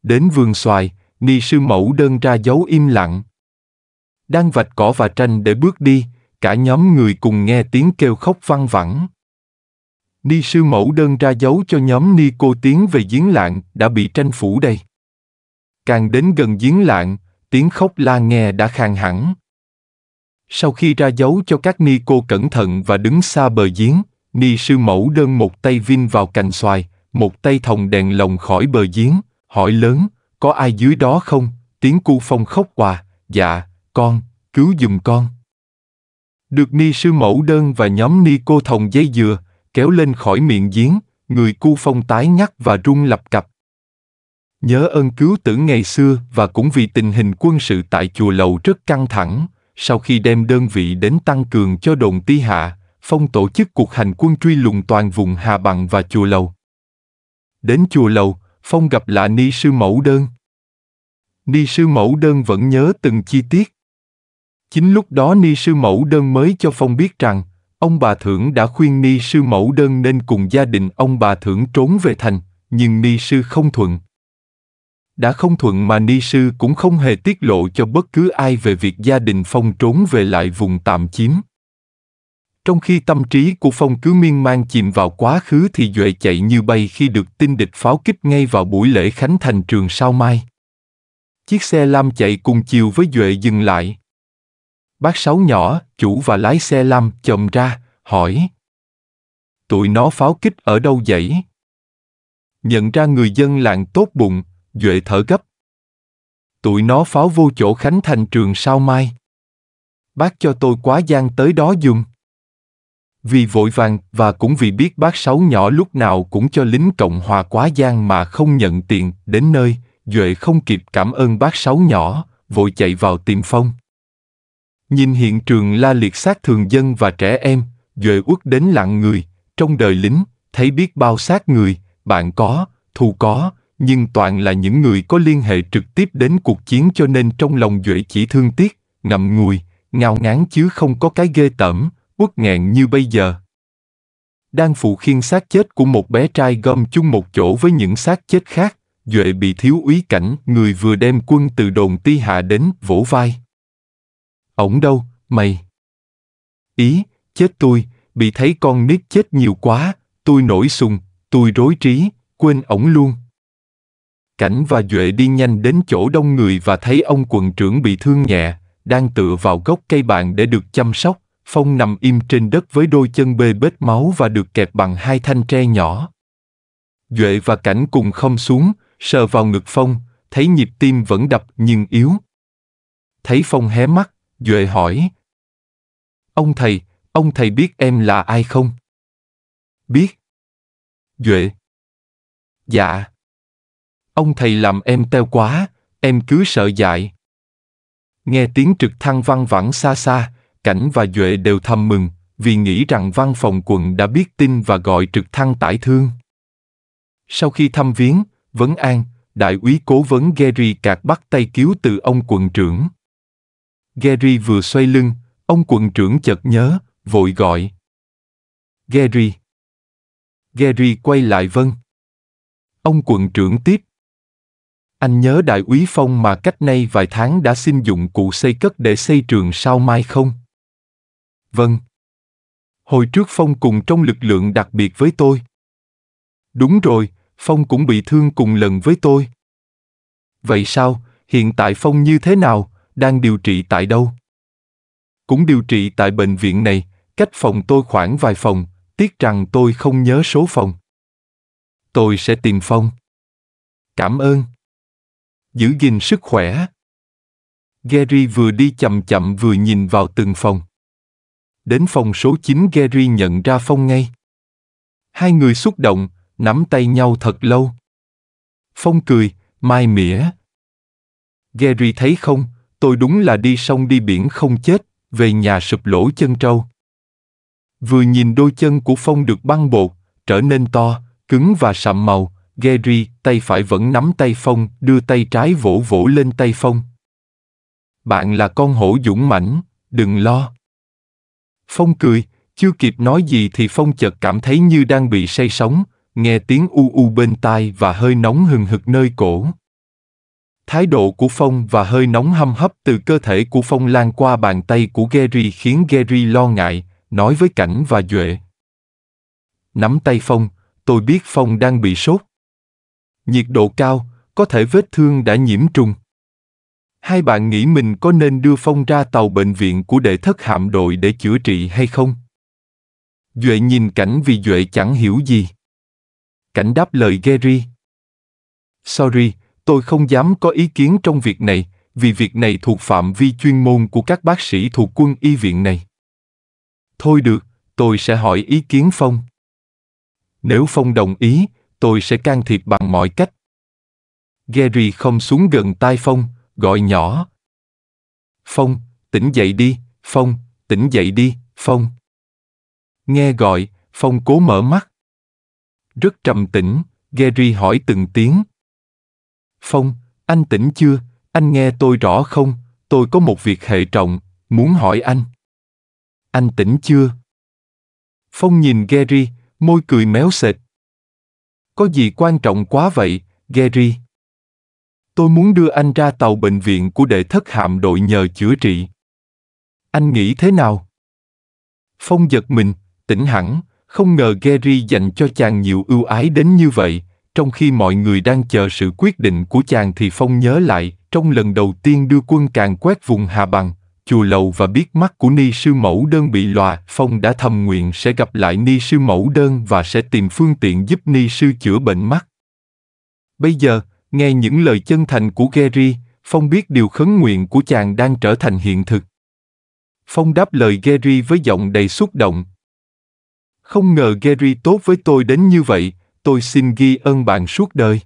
Đến vườn xoài, ni sư mẫu đơn ra dấu im lặng. Đang vạch cỏ và tranh để bước đi, cả nhóm người cùng nghe tiếng kêu khóc văng vẳng. Ni sư mẫu đơn ra dấu cho nhóm ni cô tiến về giếng lạng đã bị tranh phủ đây. Càng đến gần giếng lạng, tiếng khóc la nghe đã khàn hẳn. Sau khi ra dấu cho các ni cô cẩn thận và đứng xa bờ giếng, ni sư mẫu đơn một tay vinh vào cành xoài, một tay thòng đèn lồng khỏi bờ giếng, hỏi lớn, có ai dưới đó không? Tiếng cu phong khóc quà, dạ, con, cứu dùm con. Được ni sư mẫu đơn và nhóm ni cô thòng dây dừa, kéo lên khỏi miệng giếng, người cu phong tái nhắc và run lập cập, Nhớ ơn cứu tử ngày xưa và cũng vì tình hình quân sự tại chùa lầu rất căng thẳng, sau khi đem đơn vị đến tăng cường cho đồn Ti Hạ, Phong tổ chức cuộc hành quân truy lùng toàn vùng Hà Bằng và chùa lầu. Đến chùa lầu, Phong gặp lại Ni Sư Mẫu Đơn. Ni Sư Mẫu Đơn vẫn nhớ từng chi tiết. Chính lúc đó Ni Sư Mẫu Đơn mới cho Phong biết rằng, ông bà Thưởng đã khuyên Ni Sư Mẫu Đơn nên cùng gia đình ông bà Thưởng trốn về thành, nhưng Ni Sư không thuận đã không thuận mà ni sư cũng không hề tiết lộ cho bất cứ ai về việc gia đình phong trốn về lại vùng tạm chiếm trong khi tâm trí của phong cứ miên man chìm vào quá khứ thì duệ chạy như bay khi được tin địch pháo kích ngay vào buổi lễ khánh thành trường sao mai chiếc xe lam chạy cùng chiều với duệ dừng lại bác sáu nhỏ chủ và lái xe lam chồm ra hỏi tụi nó pháo kích ở đâu vậy nhận ra người dân làng tốt bụng Duệ thở gấp. Tụi nó pháo vô chỗ Khánh Thành trường sao mai. Bác cho tôi quá gian tới đó dùng. Vì vội vàng và cũng vì biết bác sáu nhỏ lúc nào cũng cho lính Cộng Hòa quá gian mà không nhận tiền, đến nơi, Duệ không kịp cảm ơn bác sáu nhỏ, vội chạy vào tìm phong. Nhìn hiện trường la liệt xác thường dân và trẻ em, Duệ uất đến lặng người, trong đời lính, thấy biết bao xác người, bạn có, thù có, nhưng toàn là những người có liên hệ trực tiếp đến cuộc chiến cho nên trong lòng Duệ chỉ thương tiếc, ngậm ngùi, ngao ngán chứ không có cái ghê tởm, uất nghẹn như bây giờ. Đang phụ khiên xác chết của một bé trai gom chung một chỗ với những xác chết khác, Duệ bị thiếu úy cảnh, người vừa đem quân từ đồn ti hạ đến, vỗ vai. Ổng đâu, mày? Ý, chết tôi, bị thấy con nít chết nhiều quá, tôi nổi sùng, tôi rối trí, quên ổng luôn. Cảnh và Duệ đi nhanh đến chỗ đông người và thấy ông quận trưởng bị thương nhẹ, đang tựa vào gốc cây bàn để được chăm sóc. Phong nằm im trên đất với đôi chân bê bết máu và được kẹp bằng hai thanh tre nhỏ. Duệ và Cảnh cùng không xuống, sờ vào ngực Phong, thấy nhịp tim vẫn đập nhưng yếu. Thấy Phong hé mắt, Duệ hỏi. Ông thầy, ông thầy biết em là ai không? Biết. Duệ. Dạ. Ông thầy làm em teo quá, em cứ sợ dại. Nghe tiếng trực thăng văng vẳng xa xa, Cảnh và Duệ đều thầm mừng, vì nghĩ rằng văn phòng quận đã biết tin và gọi trực thăng tải thương. Sau khi thăm viếng, vấn an, đại úy cố vấn Gary cạc bắt tay cứu từ ông quận trưởng. Gary vừa xoay lưng, ông quận trưởng chợt nhớ, vội gọi. Gary. Gary quay lại vâng. Ông quận trưởng tiếp. Anh nhớ đại úy Phong mà cách nay vài tháng đã xin dụng cụ xây cất để xây trường sao mai không? Vâng. Hồi trước Phong cùng trong lực lượng đặc biệt với tôi. Đúng rồi, Phong cũng bị thương cùng lần với tôi. Vậy sao, hiện tại Phong như thế nào, đang điều trị tại đâu? Cũng điều trị tại bệnh viện này, cách phòng tôi khoảng vài phòng, tiếc rằng tôi không nhớ số phòng. Tôi sẽ tìm Phong. Cảm ơn giữ gìn sức khỏe. Gary vừa đi chậm chậm vừa nhìn vào từng phòng. Đến phòng số 9 Gary nhận ra Phong ngay. Hai người xúc động, nắm tay nhau thật lâu. Phong cười, mai mỉa. Gary thấy không, tôi đúng là đi sông đi biển không chết, về nhà sụp lỗ chân trâu. Vừa nhìn đôi chân của Phong được băng bột, trở nên to, cứng và sạm màu, Gary, tay phải vẫn nắm tay Phong, đưa tay trái vỗ vỗ lên tay Phong. Bạn là con hổ dũng mãnh, đừng lo. Phong cười, chưa kịp nói gì thì Phong chợt cảm thấy như đang bị say sóng, nghe tiếng u u bên tai và hơi nóng hừng hực nơi cổ. Thái độ của Phong và hơi nóng hâm hấp từ cơ thể của Phong lan qua bàn tay của Gary khiến Gary lo ngại, nói với Cảnh và Duệ. Nắm tay Phong, tôi biết Phong đang bị sốt nhiệt độ cao, có thể vết thương đã nhiễm trùng. Hai bạn nghĩ mình có nên đưa Phong ra tàu bệnh viện của đệ thất hạm đội để chữa trị hay không? Duệ nhìn cảnh vì Duệ chẳng hiểu gì. Cảnh đáp lời Gary. Sorry, tôi không dám có ý kiến trong việc này, vì việc này thuộc phạm vi chuyên môn của các bác sĩ thuộc quân y viện này. Thôi được, tôi sẽ hỏi ý kiến Phong. Nếu Phong đồng ý, tôi sẽ can thiệp bằng mọi cách. Gary không xuống gần tai Phong, gọi nhỏ. Phong, tỉnh dậy đi, Phong, tỉnh dậy đi, Phong. Nghe gọi, Phong cố mở mắt. Rất trầm tĩnh, Gary hỏi từng tiếng. Phong, anh tỉnh chưa, anh nghe tôi rõ không, tôi có một việc hệ trọng, muốn hỏi anh. Anh tỉnh chưa? Phong nhìn Gary, môi cười méo sệt. Có gì quan trọng quá vậy, Gary? Tôi muốn đưa anh ra tàu bệnh viện của đệ thất hạm đội nhờ chữa trị. Anh nghĩ thế nào? Phong giật mình, tỉnh hẳn, không ngờ Gary dành cho chàng nhiều ưu ái đến như vậy, trong khi mọi người đang chờ sự quyết định của chàng thì Phong nhớ lại, trong lần đầu tiên đưa quân càng quét vùng Hà Bằng, chùa lầu và biết mắt của ni sư mẫu đơn bị lòa, Phong đã thầm nguyện sẽ gặp lại ni sư mẫu đơn và sẽ tìm phương tiện giúp ni sư chữa bệnh mắt. Bây giờ, nghe những lời chân thành của Gary, Phong biết điều khấn nguyện của chàng đang trở thành hiện thực. Phong đáp lời Gary với giọng đầy xúc động. Không ngờ Gary tốt với tôi đến như vậy, tôi xin ghi ơn bạn suốt đời.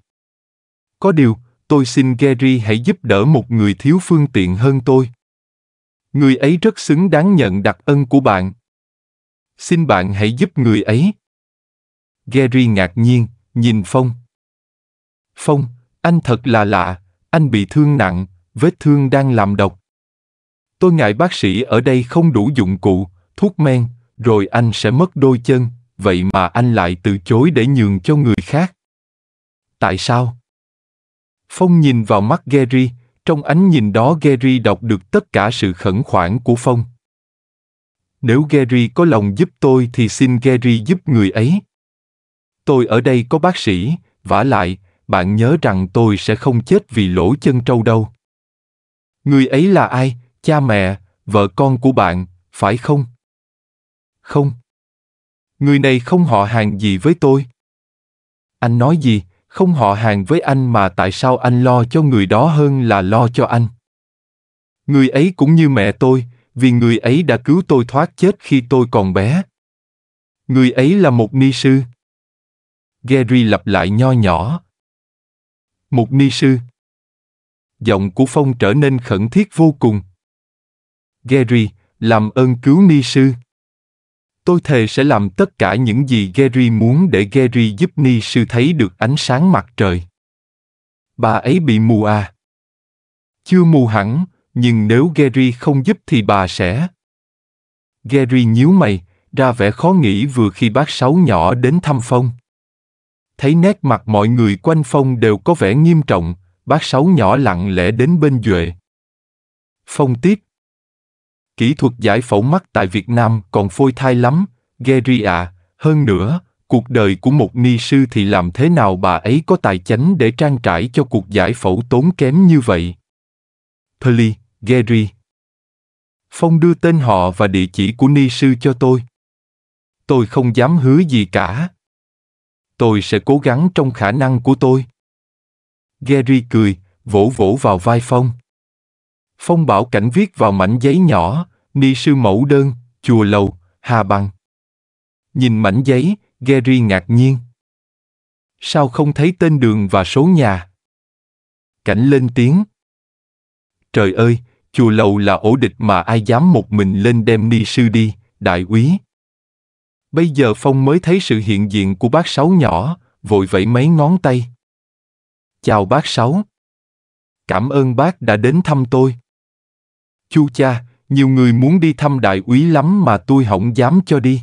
Có điều, tôi xin Gary hãy giúp đỡ một người thiếu phương tiện hơn tôi người ấy rất xứng đáng nhận đặc ân của bạn. Xin bạn hãy giúp người ấy. Gary ngạc nhiên, nhìn Phong. Phong, anh thật là lạ, anh bị thương nặng, vết thương đang làm độc. Tôi ngại bác sĩ ở đây không đủ dụng cụ, thuốc men, rồi anh sẽ mất đôi chân, vậy mà anh lại từ chối để nhường cho người khác. Tại sao? Phong nhìn vào mắt Gary, trong ánh nhìn đó Gary đọc được tất cả sự khẩn khoản của Phong. Nếu Gary có lòng giúp tôi thì xin Gary giúp người ấy. Tôi ở đây có bác sĩ, vả lại, bạn nhớ rằng tôi sẽ không chết vì lỗ chân trâu đâu. Người ấy là ai, cha mẹ, vợ con của bạn, phải không? Không. Người này không họ hàng gì với tôi. Anh nói gì? không họ hàng với anh mà tại sao anh lo cho người đó hơn là lo cho anh người ấy cũng như mẹ tôi vì người ấy đã cứu tôi thoát chết khi tôi còn bé người ấy là một ni sư gary lặp lại nho nhỏ một ni sư giọng của phong trở nên khẩn thiết vô cùng gary làm ơn cứu ni sư Tôi thề sẽ làm tất cả những gì Gary muốn để Gary giúp Ni sư thấy được ánh sáng mặt trời. Bà ấy bị mù à? Chưa mù hẳn, nhưng nếu Gary không giúp thì bà sẽ. Gary nhíu mày, ra vẻ khó nghĩ vừa khi bác Sáu nhỏ đến thăm Phong. Thấy nét mặt mọi người quanh Phong đều có vẻ nghiêm trọng, bác Sáu nhỏ lặng lẽ đến bên Duệ. Phong tiếp kỹ thuật giải phẫu mắt tại Việt Nam còn phôi thai lắm, ghê ạ. À. Hơn nữa, cuộc đời của một ni sư thì làm thế nào bà ấy có tài chánh để trang trải cho cuộc giải phẫu tốn kém như vậy? Pearly, Gary. Phong đưa tên họ và địa chỉ của ni sư cho tôi. Tôi không dám hứa gì cả. Tôi sẽ cố gắng trong khả năng của tôi. Gary cười, vỗ vỗ vào vai Phong. Phong Bảo Cảnh viết vào mảnh giấy nhỏ, ni sư mẫu đơn, chùa lầu, Hà Bằng. Nhìn mảnh giấy, Gary ngạc nhiên. Sao không thấy tên đường và số nhà? Cảnh lên tiếng. Trời ơi, chùa lầu là ổ địch mà ai dám một mình lên đem ni sư đi, đại úy. Bây giờ Phong mới thấy sự hiện diện của bác Sáu nhỏ, vội vẫy mấy ngón tay. Chào bác Sáu. Cảm ơn bác đã đến thăm tôi. Chu cha, nhiều người muốn đi thăm đại úy lắm mà tôi không dám cho đi.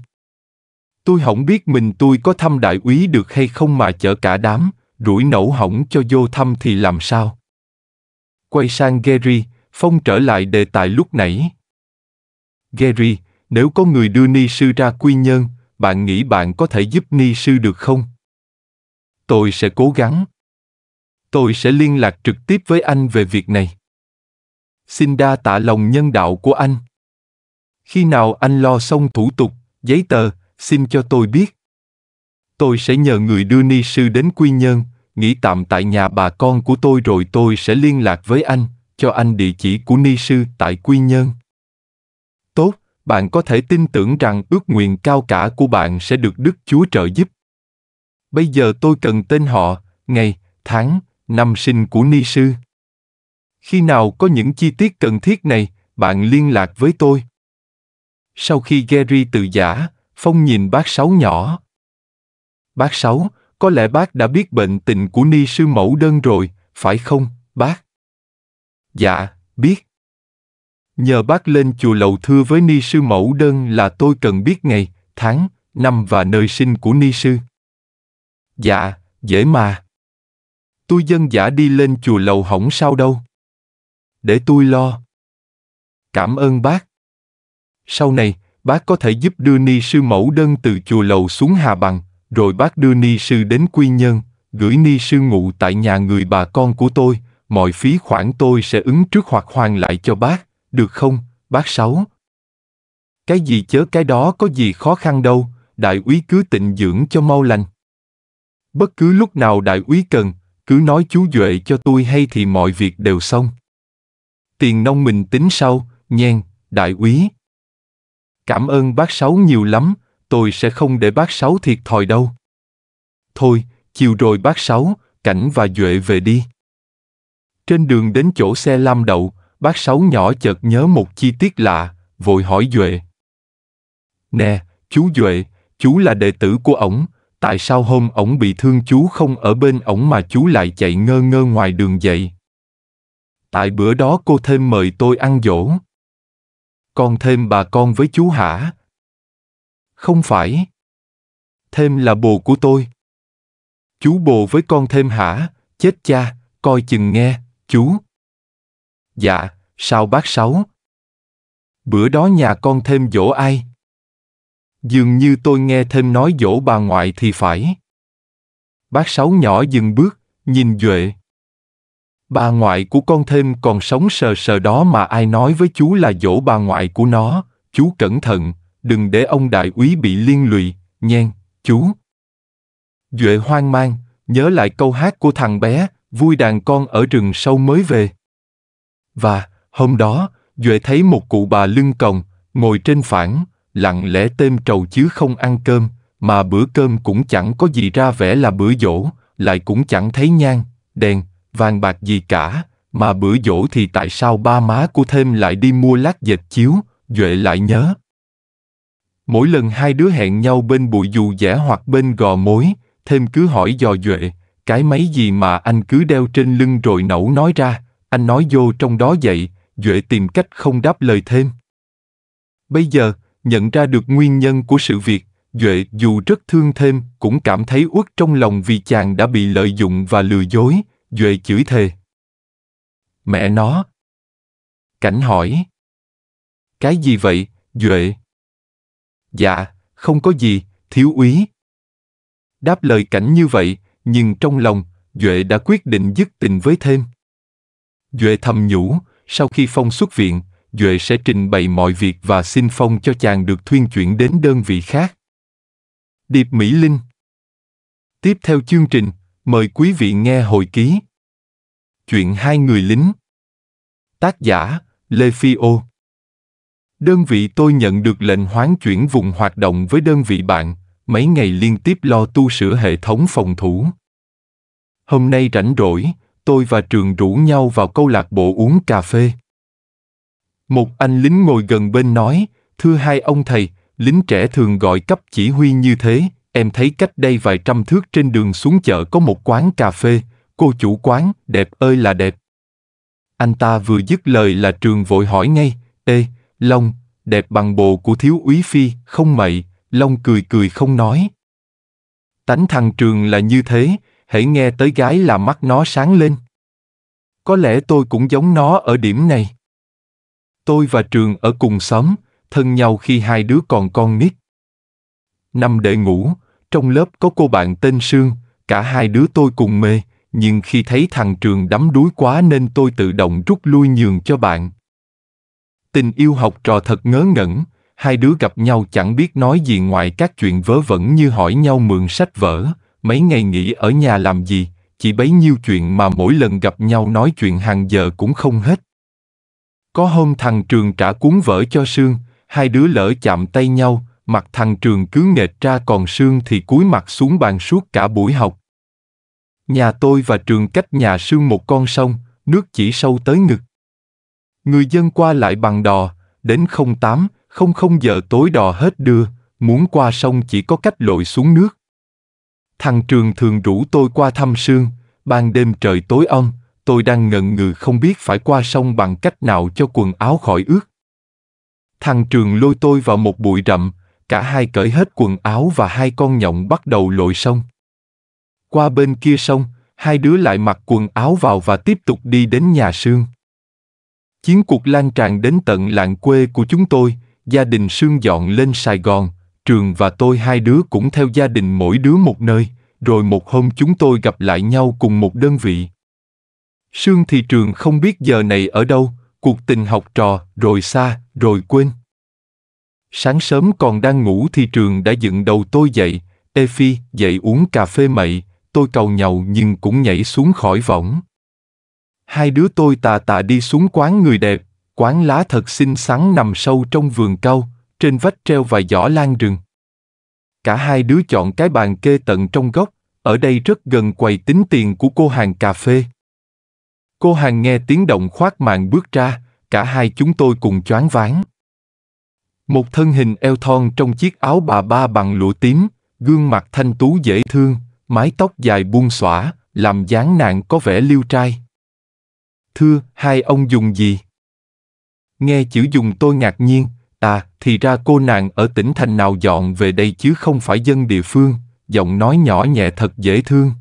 Tôi không biết mình tôi có thăm đại úy được hay không mà chở cả đám, rủi nổ hỏng cho vô thăm thì làm sao? Quay sang Gary, Phong trở lại đề tài lúc nãy. Gary, nếu có người đưa ni sư ra quy nhơn, bạn nghĩ bạn có thể giúp ni sư được không? Tôi sẽ cố gắng. Tôi sẽ liên lạc trực tiếp với anh về việc này xin đa tạ lòng nhân đạo của anh. Khi nào anh lo xong thủ tục, giấy tờ, xin cho tôi biết. Tôi sẽ nhờ người đưa ni sư đến Quy Nhơn, nghỉ tạm tại nhà bà con của tôi rồi tôi sẽ liên lạc với anh, cho anh địa chỉ của ni sư tại Quy Nhơn. Tốt, bạn có thể tin tưởng rằng ước nguyện cao cả của bạn sẽ được Đức Chúa trợ giúp. Bây giờ tôi cần tên họ, ngày, tháng, năm sinh của ni sư. Khi nào có những chi tiết cần thiết này, bạn liên lạc với tôi. Sau khi Gary từ giả, Phong nhìn bác Sáu nhỏ. Bác Sáu, có lẽ bác đã biết bệnh tình của ni sư mẫu đơn rồi, phải không, bác? Dạ, biết. Nhờ bác lên chùa lầu thưa với ni sư mẫu đơn là tôi cần biết ngày, tháng, năm và nơi sinh của ni sư. Dạ, dễ mà. Tôi dân giả đi lên chùa lầu hỏng sao đâu để tôi lo. Cảm ơn bác. Sau này, bác có thể giúp đưa ni sư mẫu đơn từ chùa lầu xuống Hà Bằng, rồi bác đưa ni sư đến Quy Nhơn, gửi ni sư ngụ tại nhà người bà con của tôi, mọi phí khoản tôi sẽ ứng trước hoặc hoàn lại cho bác, được không, bác Sáu? Cái gì chớ cái đó có gì khó khăn đâu, đại úy cứ tịnh dưỡng cho mau lành. Bất cứ lúc nào đại úy cần, cứ nói chú Duệ cho tôi hay thì mọi việc đều xong tiền nông mình tính sau, nhen, đại úy. Cảm ơn bác Sáu nhiều lắm, tôi sẽ không để bác Sáu thiệt thòi đâu. Thôi, chiều rồi bác Sáu, Cảnh và Duệ về đi. Trên đường đến chỗ xe lam đậu, bác Sáu nhỏ chợt nhớ một chi tiết lạ, vội hỏi Duệ. Nè, chú Duệ, chú là đệ tử của ổng, tại sao hôm ổng bị thương chú không ở bên ổng mà chú lại chạy ngơ ngơ ngoài đường vậy? Tại bữa đó cô thêm mời tôi ăn dỗ. Con thêm bà con với chú hả? Không phải. Thêm là bồ của tôi. Chú bồ với con thêm hả? Chết cha, coi chừng nghe, chú. Dạ, sao bác sáu? Bữa đó nhà con thêm dỗ ai? Dường như tôi nghe thêm nói dỗ bà ngoại thì phải. Bác sáu nhỏ dừng bước, nhìn Duệ. Bà ngoại của con thêm còn sống sờ sờ đó mà ai nói với chú là dỗ bà ngoại của nó, chú cẩn thận, đừng để ông đại úy bị liên lụy, nhen, chú. Duệ hoang mang, nhớ lại câu hát của thằng bé, vui đàn con ở rừng sâu mới về. Và, hôm đó, Duệ thấy một cụ bà lưng còng, ngồi trên phản, lặng lẽ têm trầu chứ không ăn cơm, mà bữa cơm cũng chẳng có gì ra vẻ là bữa dỗ, lại cũng chẳng thấy nhang, đèn, vàng bạc gì cả, mà bữa dỗ thì tại sao ba má của thêm lại đi mua lát dệt chiếu, Duệ lại nhớ. Mỗi lần hai đứa hẹn nhau bên bụi dù dẻ hoặc bên gò mối, thêm cứ hỏi dò Duệ, cái máy gì mà anh cứ đeo trên lưng rồi nẩu nói ra, anh nói vô trong đó vậy, Duệ tìm cách không đáp lời thêm. Bây giờ, nhận ra được nguyên nhân của sự việc, Duệ dù rất thương thêm cũng cảm thấy uất trong lòng vì chàng đã bị lợi dụng và lừa dối, Duệ chửi thề. Mẹ nó. Cảnh hỏi. Cái gì vậy, Duệ? Dạ, không có gì, thiếu úy. Đáp lời cảnh như vậy, nhưng trong lòng, Duệ đã quyết định dứt tình với thêm. Duệ thầm nhủ, sau khi Phong xuất viện, Duệ sẽ trình bày mọi việc và xin Phong cho chàng được thuyên chuyển đến đơn vị khác. Điệp Mỹ Linh Tiếp theo chương trình, Mời quý vị nghe hồi ký. Chuyện hai người lính. Tác giả, Lê Phi Ô. Đơn vị tôi nhận được lệnh hoán chuyển vùng hoạt động với đơn vị bạn, mấy ngày liên tiếp lo tu sửa hệ thống phòng thủ. Hôm nay rảnh rỗi, tôi và trường rủ nhau vào câu lạc bộ uống cà phê. Một anh lính ngồi gần bên nói, thưa hai ông thầy, lính trẻ thường gọi cấp chỉ huy như thế, em thấy cách đây vài trăm thước trên đường xuống chợ có một quán cà phê, cô chủ quán, đẹp ơi là đẹp. Anh ta vừa dứt lời là trường vội hỏi ngay, ê, Long, đẹp bằng bồ của thiếu úy phi, không mậy, Long cười cười không nói. Tánh thằng trường là như thế, hãy nghe tới gái là mắt nó sáng lên. Có lẽ tôi cũng giống nó ở điểm này. Tôi và trường ở cùng xóm, thân nhau khi hai đứa còn con nít. Năm để ngủ, trong lớp có cô bạn tên Sương, cả hai đứa tôi cùng mê, nhưng khi thấy thằng Trường đắm đuối quá nên tôi tự động rút lui nhường cho bạn. Tình yêu học trò thật ngớ ngẩn, hai đứa gặp nhau chẳng biết nói gì ngoài các chuyện vớ vẩn như hỏi nhau mượn sách vở, mấy ngày nghỉ ở nhà làm gì, chỉ bấy nhiêu chuyện mà mỗi lần gặp nhau nói chuyện hàng giờ cũng không hết. Có hôm thằng Trường trả cuốn vở cho Sương, hai đứa lỡ chạm tay nhau, mặt thằng trường cứ nghệt ra còn sương thì cúi mặt xuống bàn suốt cả buổi học. Nhà tôi và trường cách nhà sương một con sông, nước chỉ sâu tới ngực. Người dân qua lại bằng đò, đến 08, 00 giờ tối đò hết đưa, muốn qua sông chỉ có cách lội xuống nước. Thằng trường thường rủ tôi qua thăm sương, ban đêm trời tối om, tôi đang ngần ngừ không biết phải qua sông bằng cách nào cho quần áo khỏi ướt. Thằng trường lôi tôi vào một bụi rậm, cả hai cởi hết quần áo và hai con nhộng bắt đầu lội sông. Qua bên kia sông, hai đứa lại mặc quần áo vào và tiếp tục đi đến nhà Sương. Chiến cuộc lan tràn đến tận làng quê của chúng tôi, gia đình Sương dọn lên Sài Gòn, Trường và tôi hai đứa cũng theo gia đình mỗi đứa một nơi, rồi một hôm chúng tôi gặp lại nhau cùng một đơn vị. Sương thì Trường không biết giờ này ở đâu, cuộc tình học trò, rồi xa, rồi quên. Sáng sớm còn đang ngủ thì trường đã dựng đầu tôi dậy, Ê Phi, dậy uống cà phê mậy, tôi cầu nhau nhưng cũng nhảy xuống khỏi võng. Hai đứa tôi tà tà đi xuống quán người đẹp, quán lá thật xinh xắn nằm sâu trong vườn cau, trên vách treo vài giỏ lan rừng. Cả hai đứa chọn cái bàn kê tận trong góc, ở đây rất gần quầy tính tiền của cô hàng cà phê. Cô hàng nghe tiếng động khoát màn bước ra, cả hai chúng tôi cùng choáng váng. Một thân hình eo thon trong chiếc áo bà ba bằng lụa tím, gương mặt thanh tú dễ thương, mái tóc dài buông xõa, làm dáng nạn có vẻ liêu trai. Thưa, hai ông dùng gì? Nghe chữ dùng tôi ngạc nhiên, à, thì ra cô nàng ở tỉnh thành nào dọn về đây chứ không phải dân địa phương, giọng nói nhỏ nhẹ thật dễ thương.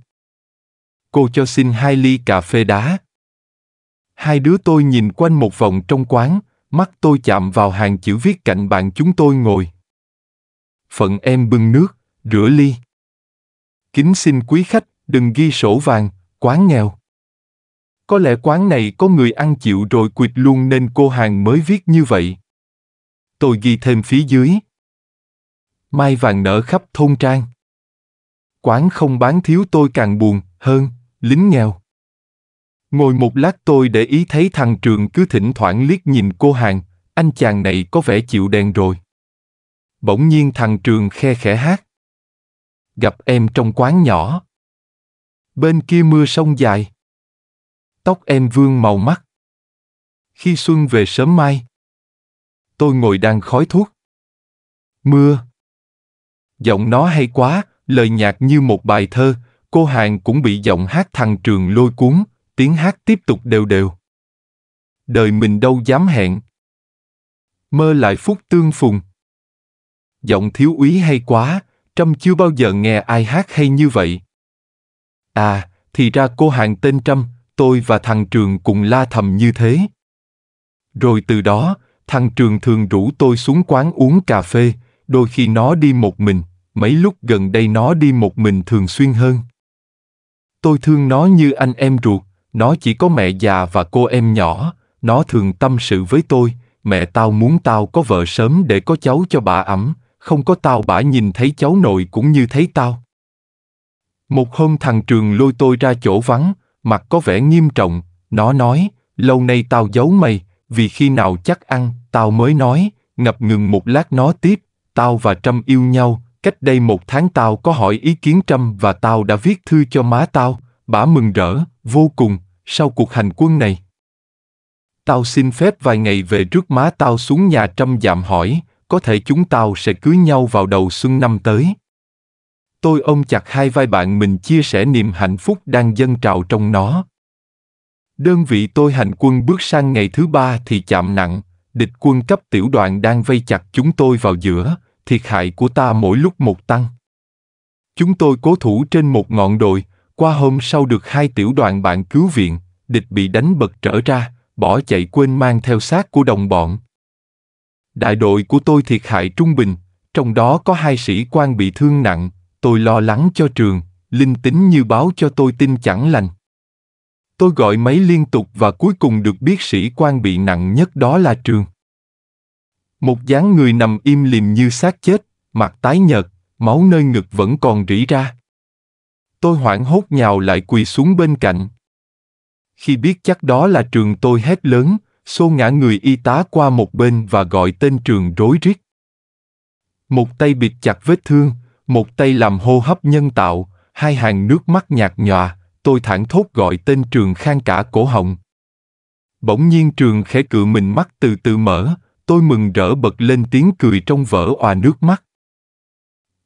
Cô cho xin hai ly cà phê đá. Hai đứa tôi nhìn quanh một vòng trong quán, Mắt tôi chạm vào hàng chữ viết cạnh bàn chúng tôi ngồi. Phận em bưng nước, rửa ly. Kính xin quý khách, đừng ghi sổ vàng, quán nghèo. Có lẽ quán này có người ăn chịu rồi quỵt luôn nên cô hàng mới viết như vậy. Tôi ghi thêm phía dưới. Mai vàng nở khắp thôn trang. Quán không bán thiếu tôi càng buồn hơn, lính nghèo. Ngồi một lát tôi để ý thấy thằng Trường cứ thỉnh thoảng liếc nhìn cô hàng, anh chàng này có vẻ chịu đèn rồi. Bỗng nhiên thằng Trường khe khẽ hát. Gặp em trong quán nhỏ. Bên kia mưa sông dài. Tóc em vương màu mắt. Khi xuân về sớm mai. Tôi ngồi đang khói thuốc. Mưa. Giọng nó hay quá, lời nhạc như một bài thơ, cô hàng cũng bị giọng hát thằng Trường lôi cuốn, tiếng hát tiếp tục đều đều. Đời mình đâu dám hẹn. Mơ lại phút tương phùng. Giọng thiếu úy hay quá, Trâm chưa bao giờ nghe ai hát hay như vậy. À, thì ra cô hàng tên Trâm, tôi và thằng Trường cùng la thầm như thế. Rồi từ đó, thằng Trường thường rủ tôi xuống quán uống cà phê, đôi khi nó đi một mình, mấy lúc gần đây nó đi một mình thường xuyên hơn. Tôi thương nó như anh em ruột, nó chỉ có mẹ già và cô em nhỏ, nó thường tâm sự với tôi, mẹ tao muốn tao có vợ sớm để có cháu cho bà ẩm, không có tao bà nhìn thấy cháu nội cũng như thấy tao. Một hôm thằng Trường lôi tôi ra chỗ vắng, mặt có vẻ nghiêm trọng, nó nói, lâu nay tao giấu mày, vì khi nào chắc ăn, tao mới nói, ngập ngừng một lát nó tiếp, tao và Trâm yêu nhau, cách đây một tháng tao có hỏi ý kiến Trâm và tao đã viết thư cho má tao, bà mừng rỡ, vô cùng, sau cuộc hành quân này. Tao xin phép vài ngày về trước má tao xuống nhà trăm dạm hỏi, có thể chúng tao sẽ cưới nhau vào đầu xuân năm tới. Tôi ôm chặt hai vai bạn mình chia sẻ niềm hạnh phúc đang dâng trào trong nó. Đơn vị tôi hành quân bước sang ngày thứ ba thì chạm nặng, địch quân cấp tiểu đoàn đang vây chặt chúng tôi vào giữa, thiệt hại của ta mỗi lúc một tăng. Chúng tôi cố thủ trên một ngọn đồi, qua hôm sau được hai tiểu đoàn bạn cứu viện, địch bị đánh bật trở ra, bỏ chạy quên mang theo xác của đồng bọn. Đại đội của tôi thiệt hại trung bình, trong đó có hai sĩ quan bị thương nặng, tôi lo lắng cho trường, linh tính như báo cho tôi tin chẳng lành. Tôi gọi máy liên tục và cuối cùng được biết sĩ quan bị nặng nhất đó là trường. Một dáng người nằm im lìm như xác chết, mặt tái nhợt, máu nơi ngực vẫn còn rỉ ra. Tôi hoảng hốt nhào lại quỳ xuống bên cạnh. Khi biết chắc đó là trường tôi hét lớn, xô ngã người y tá qua một bên và gọi tên trường rối rít. Một tay bịt chặt vết thương, một tay làm hô hấp nhân tạo, hai hàng nước mắt nhạt nhòa, tôi thẳng thốt gọi tên trường khang cả cổ họng. Bỗng nhiên trường khẽ cự mình mắt từ từ mở, tôi mừng rỡ bật lên tiếng cười trong vỡ òa nước mắt.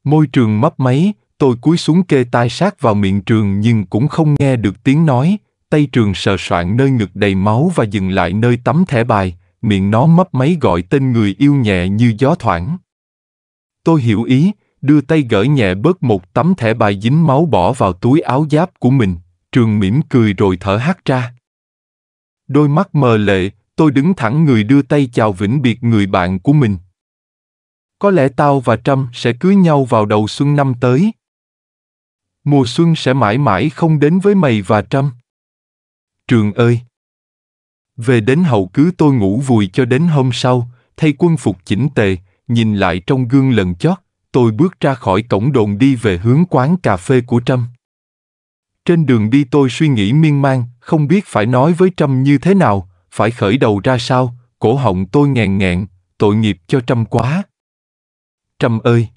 Môi trường mấp máy, Tôi cúi xuống kê tai sát vào miệng trường nhưng cũng không nghe được tiếng nói, tay trường sờ soạn nơi ngực đầy máu và dừng lại nơi tấm thẻ bài, miệng nó mấp máy gọi tên người yêu nhẹ như gió thoảng. Tôi hiểu ý, đưa tay gỡ nhẹ bớt một tấm thẻ bài dính máu bỏ vào túi áo giáp của mình, trường mỉm cười rồi thở hắt ra. Đôi mắt mờ lệ, tôi đứng thẳng người đưa tay chào vĩnh biệt người bạn của mình. Có lẽ tao và Trâm sẽ cưới nhau vào đầu xuân năm tới, mùa xuân sẽ mãi mãi không đến với mày và trăm Trường ơi! Về đến hậu cứ tôi ngủ vùi cho đến hôm sau, thay quân phục chỉnh tề, nhìn lại trong gương lần chót, tôi bước ra khỏi cổng đồn đi về hướng quán cà phê của Trâm. Trên đường đi tôi suy nghĩ miên man, không biết phải nói với Trâm như thế nào, phải khởi đầu ra sao, cổ họng tôi nghẹn nghẹn, tội nghiệp cho Trâm quá. Trâm ơi!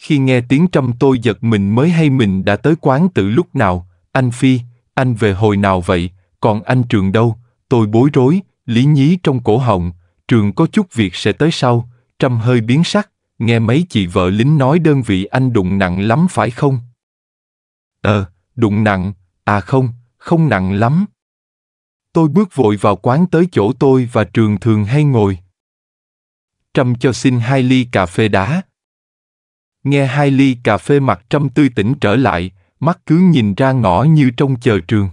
khi nghe tiếng trăm tôi giật mình mới hay mình đã tới quán từ lúc nào, anh Phi, anh về hồi nào vậy, còn anh Trường đâu, tôi bối rối, lý nhí trong cổ họng, Trường có chút việc sẽ tới sau, trâm hơi biến sắc, nghe mấy chị vợ lính nói đơn vị anh đụng nặng lắm phải không? Ờ, đụng nặng, à không, không nặng lắm. Tôi bước vội vào quán tới chỗ tôi và Trường thường hay ngồi. Trâm cho xin hai ly cà phê đá, nghe hai ly cà phê mặt trăm tươi tỉnh trở lại, mắt cứ nhìn ra ngõ như trong chờ trường.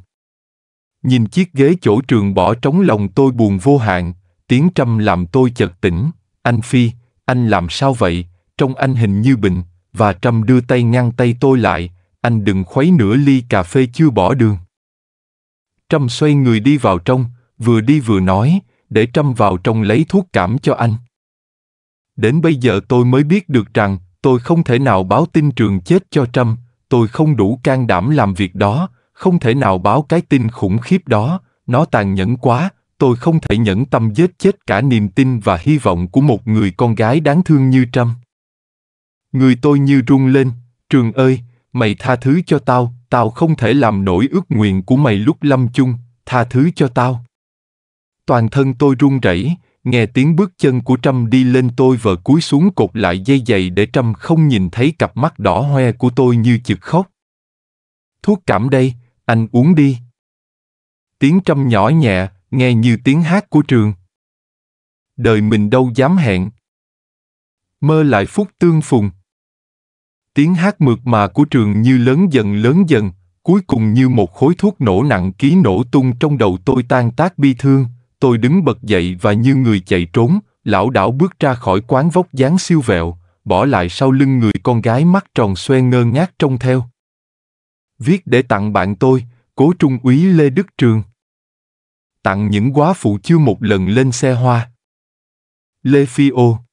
Nhìn chiếc ghế chỗ trường bỏ trống lòng tôi buồn vô hạn, tiếng trăm làm tôi chợt tỉnh, anh Phi, anh làm sao vậy, trong anh hình như bệnh, và trăm đưa tay ngăn tay tôi lại, anh đừng khuấy nửa ly cà phê chưa bỏ đường. Trâm xoay người đi vào trong, vừa đi vừa nói, để Trâm vào trong lấy thuốc cảm cho anh. Đến bây giờ tôi mới biết được rằng, Tôi không thể nào báo tin trường chết cho trâm, tôi không đủ can đảm làm việc đó, không thể nào báo cái tin khủng khiếp đó, nó tàn nhẫn quá, tôi không thể nhẫn tâm giết chết cả niềm tin và hy vọng của một người con gái đáng thương như Trâm. Người tôi như run lên, Trường ơi, mày tha thứ cho tao, tao không thể làm nổi ước nguyện của mày lúc lâm chung, tha thứ cho tao. Toàn thân tôi run rẩy, Nghe tiếng bước chân của Trâm đi lên tôi vờ cúi xuống cột lại dây giày để Trâm không nhìn thấy cặp mắt đỏ hoe của tôi như chực khóc. Thuốc cảm đây, anh uống đi. Tiếng Trâm nhỏ nhẹ, nghe như tiếng hát của trường. Đời mình đâu dám hẹn. Mơ lại phút tương phùng. Tiếng hát mượt mà của trường như lớn dần lớn dần, cuối cùng như một khối thuốc nổ nặng ký nổ tung trong đầu tôi tan tác bi thương. Tôi đứng bật dậy và như người chạy trốn, lão đảo bước ra khỏi quán vóc dáng siêu vẹo, bỏ lại sau lưng người con gái mắt tròn xoe ngơ ngác trông theo. Viết để tặng bạn tôi, cố trung úy Lê Đức Trường. Tặng những quá phụ chưa một lần lên xe hoa. Lê Phi Ô